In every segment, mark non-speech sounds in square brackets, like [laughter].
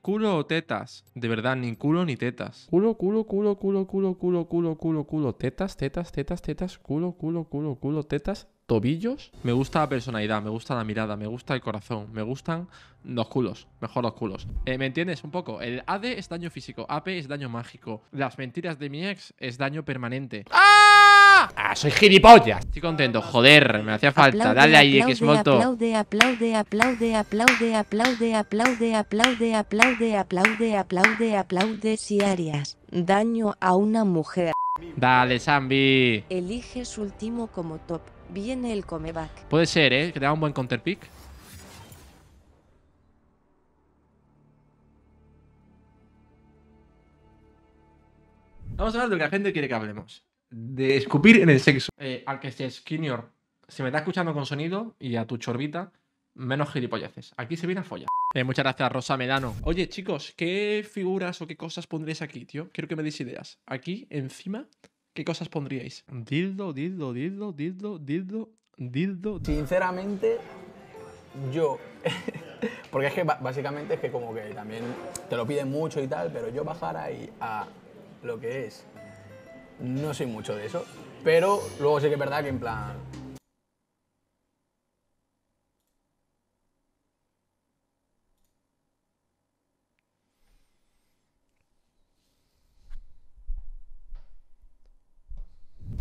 culo o tetas. De verdad, ni culo ni tetas. Culo, culo, culo, culo, culo, culo, culo, culo, culo, tetas, tetas, tetas, tetas, culo, culo, culo, culo, tetas, tobillos. Me gusta la personalidad, me gusta la mirada, me gusta el corazón, me gustan los culos, mejor los culos. ¿Me entiendes? Un poco. El AD es daño físico, AP es daño mágico, las mentiras de mi ex es daño permanente. ¡Ah! ¡Ah! soy gilipollas! Estoy contento, joder, me hacía falta. Dale ahí, x moto. Aplaude, aplaude, aplaude, aplaude, aplaude, aplaude, aplaude, aplaude, aplaude, aplaude, aplaude, si arias. Daño a una mujer. Dale, Zambi. su último como top. Viene el comeback. Puede ser, ¿eh? Que te haga un buen counterpick Vamos a hablar de lo que la gente quiere que hablemos de escupir en el sexo. Eh, al que estés Junior, si me está escuchando con sonido y a tu chorbita, menos gilipolleces. Aquí se viene a folla. Eh, muchas gracias, Rosa Medano. Oye, chicos, ¿qué figuras o qué cosas pondréis aquí, tío? Quiero que me deis ideas. Aquí, encima, ¿qué cosas pondríais? Dildo, dildo, dildo, dildo, dildo, dildo. Sinceramente, yo. [laughs] Porque es que básicamente es que como que también te lo piden mucho y tal, pero yo bajara ahí a lo que es no soy mucho de eso, pero luego sí que es verdad que en plan...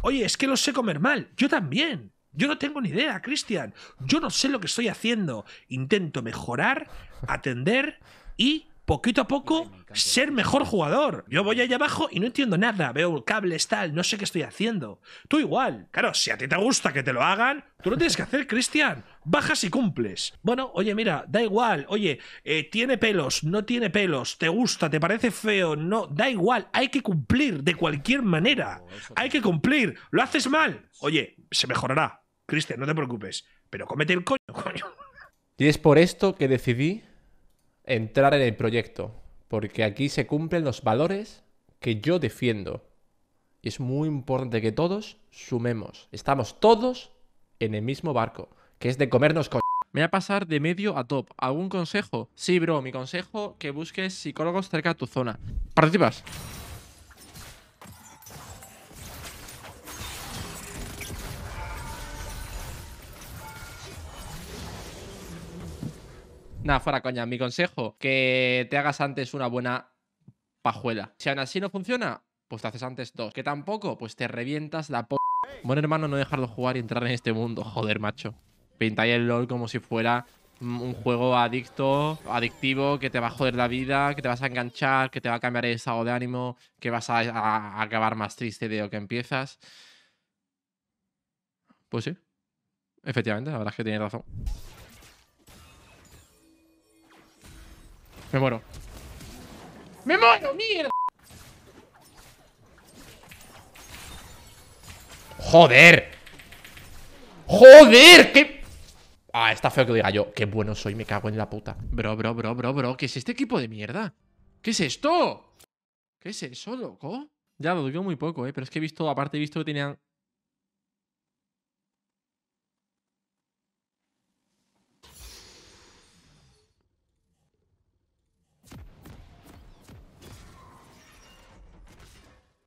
Oye, es que lo sé comer mal. Yo también. Yo no tengo ni idea, Cristian. Yo no sé lo que estoy haciendo. Intento mejorar, atender y poquito a poco ser mejor jugador. Yo voy allá abajo y no entiendo nada, veo cables tal, no sé qué estoy haciendo. Tú igual. Claro, si a ti te gusta que te lo hagan, tú lo tienes que hacer, Cristian. Bajas y cumples. Bueno, oye, mira, da igual. Oye, eh, tiene pelos, no tiene pelos, te gusta, te parece feo, no, da igual. Hay que cumplir de cualquier manera. Hay que cumplir. Lo haces mal. Oye, se mejorará. Cristian, no te preocupes. Pero comete el coño, [laughs] coño. Y es por esto que decidí entrar en el proyecto, porque aquí se cumplen los valores que yo defiendo. Y es muy importante que todos sumemos. Estamos todos en el mismo barco, que es de comernos con... Me voy a pasar de medio a top. ¿Algún consejo? Sí, bro, mi consejo, que busques psicólogos cerca de tu zona. ¿Participas? Nada, fuera coña. Mi consejo, que te hagas antes una buena pajuela. Si aún así no funciona, pues te haces antes dos. Que tampoco, pues te revientas la po... Bueno, hermano, no dejarlo jugar y entrar en este mundo. Joder, macho. Pintáis el LOL como si fuera mm, un juego adicto, adictivo, que te va a joder la vida, que te vas a enganchar, que te va a cambiar el estado de ánimo, que vas a, a acabar más triste de lo que empiezas. Pues sí. Efectivamente, la verdad es que tienes razón. Me muero. ¡Me muero! ¡Mierda! ¡Joder! ¡Joder! ¡Qué...! Ah, está feo que lo diga yo. ¡Qué bueno soy! Me cago en la puta. Bro, bro, bro, bro, bro. ¿Qué es este equipo de mierda? ¿Qué es esto? ¿Qué es eso, loco? Ya, lo digo muy poco, ¿eh? Pero es que he visto, aparte he visto que tenían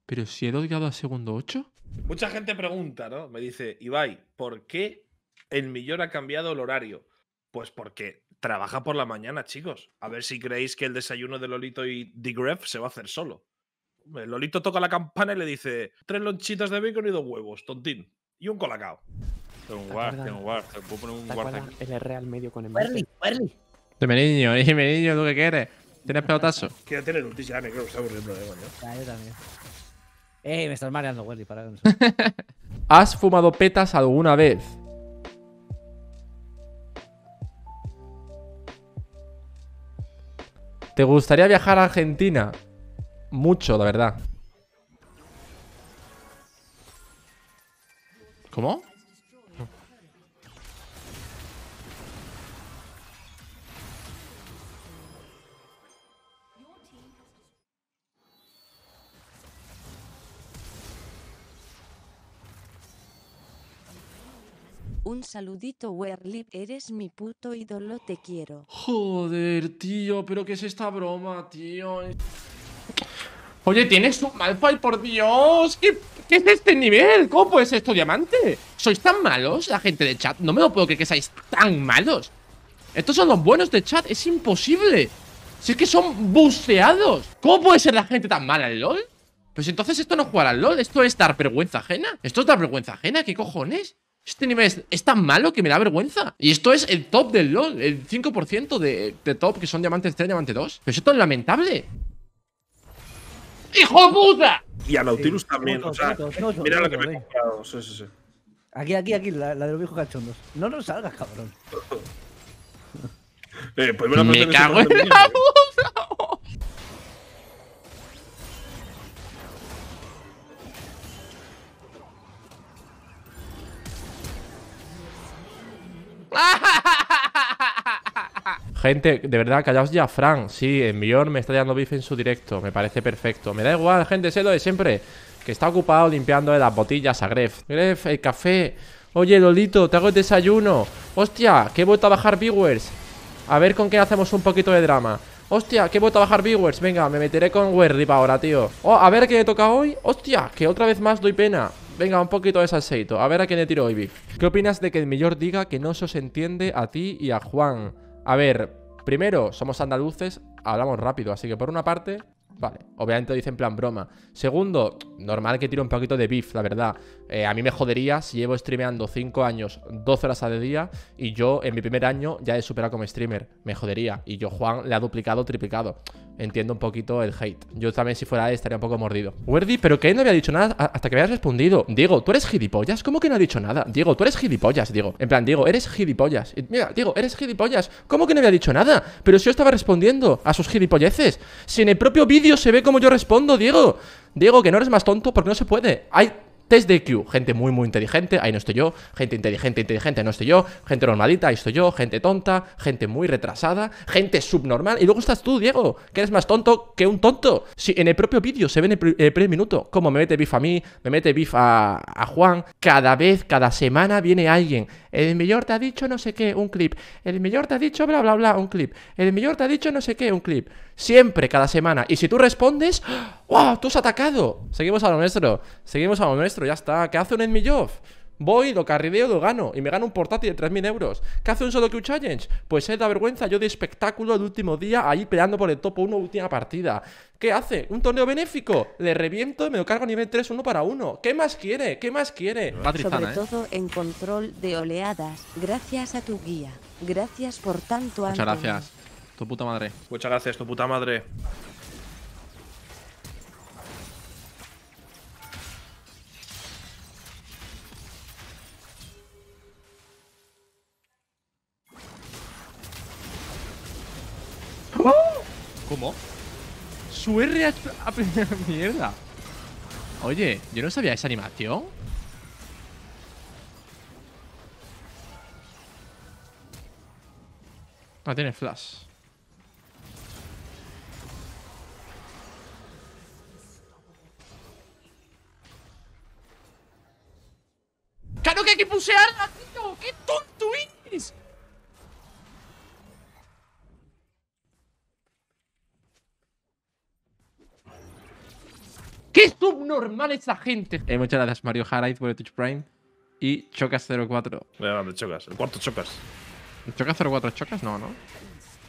Pero si he dado a segundo 8. Mucha gente pregunta, ¿no? Me dice, Ibai, ¿por qué el millón ha cambiado el horario? Pues porque trabaja por la mañana, chicos. A ver si creéis que el desayuno de Lolito y Digref se va a hacer solo. Lolito toca la campana y le dice: tres lonchitas de bacon y dos huevos, tontín. Y un colacao. Tengo un guard, tengo un guard. Puedo poner un guard aquí. El real al medio con el Werly, Berli. Dime niño, [laughs] dime niño, ¿tú qué quieres? ¿Tienes pelotazo? Quiero tener un tichane, creo que está aburriendo de yo también. Eh, me estás mareando, Welly, para. [laughs] ¿Has fumado petas alguna vez? ¿Te gustaría viajar a Argentina? Mucho, la verdad. ¿Cómo? Un saludito, Werlip, eres mi puto ídolo, te quiero. Joder, tío, pero ¿qué es esta broma, tío? Oye, tienes un Malfoy, por Dios. ¿Qué, es este nivel? ¿Cómo puede ser esto diamante? ¿Sois tan malos, la gente de chat? No me lo puedo creer que seáis tan malos. Estos son los buenos de chat, es imposible. Si es que son buceados. ¿Cómo puede ser la gente tan mala en LOL? Pues entonces esto no es jugar al LOL, esto es dar vergüenza ajena. Esto es dar vergüenza ajena, ¿qué cojones? Este nivel es, tan malo que me da vergüenza. Y esto es el top del LOL. El 5% de, de, top que son diamantes 3, diamante 2. Pero esto es lamentable. ¡Hijo puta! Y a Nautilus también. o sea, mira lo que me he Sí, sí, sí. Aquí, aquí, aquí, la, de los viejos cachondos. No nos salgas, cabrón. [laughs] Eh, pues me cago en la ¿eh? puta. Gente, de verdad, callaos ya, Fran. Sí, Millor me está dando bife en su directo. Me parece perfecto. Me da igual, gente, sé lo de siempre. Que está ocupado limpiando las botillas a Gref. Gref, el café. Oye, Lolito, te hago el desayuno. Hostia, que he vuelto a bajar viewers. A ver con qué hacemos un poquito de drama. Hostia, que he vuelto a bajar viewers. Venga, me meteré con para ahora, tío. Oh, a ver qué le toca hoy. Hostia, que otra vez más doy pena. Venga, un poquito de salseito. A ver a quién le tiro hoy, Biff. ¿Qué opinas de que el mayor diga que no se os entiende a ti y a Juan? A ver, primero, somos andaluces, hablamos rápido, así que por una parte, Vale, obviamente dicen en plan broma. Segundo, normal que tire un poquito de beef, la verdad. Eh, a mí me jodería si llevo streameando 5 años, 12 horas al día, y yo en mi primer año ya he superado como streamer. Me jodería. Y yo, Juan, le ha duplicado, triplicado entiendo un poquito el hate. Yo también, si fuera él, estaría un poco mordido. Werdy, pero que no había dicho nada hasta que me habías respondido. Diego, tú eres gilipollas. ¿Cómo que no ha dicho nada? Diego, tú eres gilipollas, Diego. En plan, digo, eres gilipollas. mira, Diego, eres gilipollas. ¿Cómo que no había dicho nada? Pero si yo estaba respondiendo a sus gilipolleces. Si en el propio vídeo se ve cómo yo respondo, Diego. Diego, que no eres más tonto porque no se puede. Hay de IQ, gente muy, muy inteligente, ahí no estoy yo. Gente inteligente, inteligente, no estoy yo. Gente normalita, ahí estoy yo. Gente tonta, gente muy retrasada, gente subnormal. Y luego estás tú, Diego, que eres más tonto que un tonto. Si en el propio vídeo se ve en el, eh, primer minuto como me mete bif a mí, me mete bif a, Juan. Cada vez, cada semana viene alguien. El mejor te ha dicho no sé qué, un clip. El mejor te ha dicho bla, bla, bla, un clip. El mejor te ha dicho no sé qué, un clip. Siempre, cada semana. Y si tú respondes, ¡wow! ¡ah! ¡Tú has atacado! Seguimos a lo nuestro. Seguimos a lo nuestro ya está. ¿Qué hace un Enemy Voy, lo carrideo, lo gano y me gano un portátil de 3.000 euros. ¿Qué hace un solo Q Challenge? Pues es la vergüenza, yo de espectáculo el último día ahí peleando por el top 1, última partida. ¿Qué hace? ¿Un torneo benéfico? Le reviento y me lo cargo a nivel 3, 1 para 1. ¿Qué más quiere? ¿Qué más quiere? Sobre todo ¿eh? en control de oleadas, gracias a tu guía. Gracias por tanto, Muchas gracias. Tu puta madre. Muchas gracias, tu puta madre. Su R a [laughs] mierda. Oye, yo no sabía esa animación. Ah, tiene flash. ¡Claro que hay que pusearla, tío! ¡Qué tonto eres! ¡Qué subnormal esa gente! Eh, muchas gracias, Mario Haraiz, por el Twitch Prime. Y Chocas04. Grande, Chocas. El cuarto Chocas. ¿Chocas04 Chocas? No, ¿no?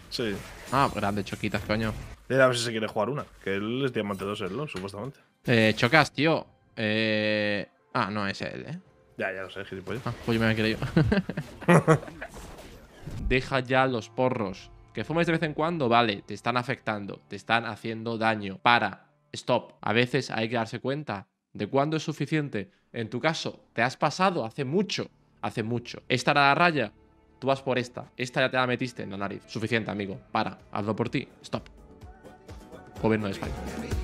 Sí. Ah, grande, Choquitas, coño. a ver si se quiere jugar una. Que él es Diamante 2 el supuestamente. Eh, Chocas, tío. Eh... Ah, no, es él, ¿eh? Ya, ya lo sé, gilipollas. Ah, pues yo me había creído. [laughs] Deja ya los porros. Que fumes de vez en cuando, vale, te están afectando, te están haciendo daño. Para, stop. A veces hay que darse cuenta de cuándo es suficiente. En tu caso, te has pasado hace mucho, hace mucho. Esta era la raya, tú vas por esta. Esta ya te la metiste en la nariz. Suficiente, amigo. Para, hazlo por ti. Stop. Gobierno no